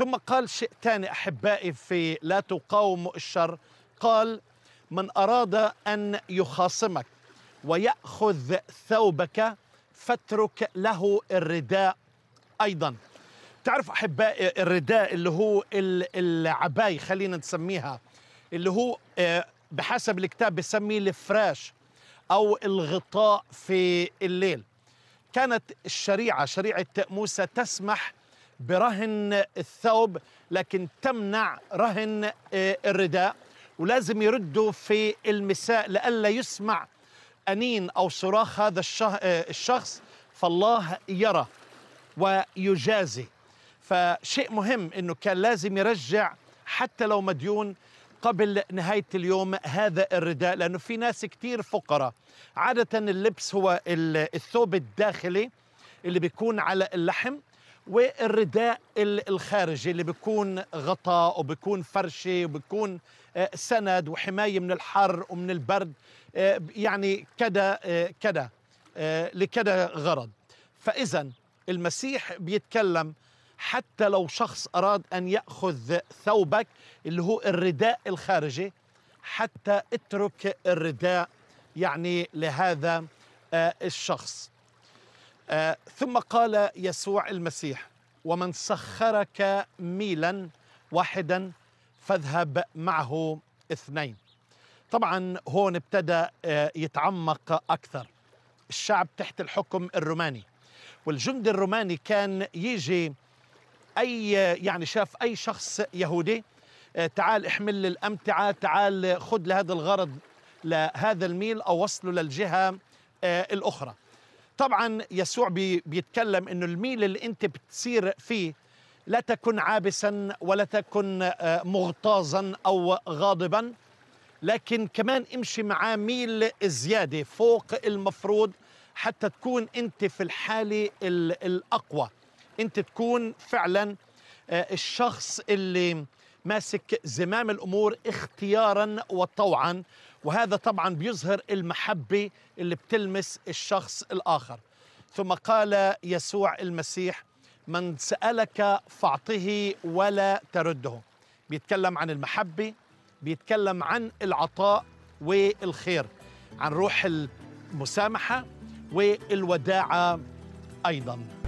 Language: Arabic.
ثم قال شيء ثاني أحبائي في لا تقاوم الشر قال من أراد أن يخاصمك ويأخذ ثوبك فاترك له الرداء أيضا تعرف أحبائي الرداء اللي هو العباي خلينا نسميها اللي هو آه، بحسب الكتاب بسميه الفراش أو الغطاء في الليل كانت الشريعة شريعة موسى تسمح برهن الثوب لكن تمنع رهن آه، الرداء ولازم يردوا في المساء لئلا يسمع أنين أو صراخ هذا آه، الشخص فالله يرى ويجازي فشيء مهم أنه كان لازم يرجع حتى لو مديون قبل نهاية اليوم هذا الرداء لأنه في ناس كتير فقراء عادة اللبس هو الثوب الداخلي اللي بيكون على اللحم والرداء الخارجي اللي بيكون غطاء وبيكون فرشة وبيكون آه، سند وحماية من الحر ومن البرد آه، يعني كذا آه، كذا لكذا غرض فإذا المسيح بيتكلم حتى لو شخص أراد أن يأخذ ثوبك اللي هو الرداء الخارجي حتى اترك الرداء يعني لهذا الشخص ثم قال يسوع المسيح ومن سخرك ميلا واحدا فاذهب معه اثنين طبعا هون ابتدى آه، يتعمق اكثر الشعب تحت الحكم الروماني والجندي الروماني كان يجي اي يعني شاف اي شخص يهودي آه، تعال احمل الامتعه تعال خذ لهذا الغرض لهذا الميل او وصله للجهه آه، الاخرى طبعا يسوع بيتكلم انه الميل اللي انت بتصير فيه لا تكن عابسا ولا تكن آه، مغتاظا او غاضبا لكن كمان امشي معاه ميل زياده فوق المفروض حتى تكون انت في الحاله الاقوى انت تكون فعلا آه، الشخص اللي ماسك زمام الامور اختيارا وطوعا وهذا طبعا بيظهر المحبة اللي بتلمس الشخص الآخر ثم قال يسوع المسيح من سألك فاعطه ولا ترده بيتكلم عن المحبة بيتكلم عن العطاء والخير عن روح المسامحة والوداعة أيضاً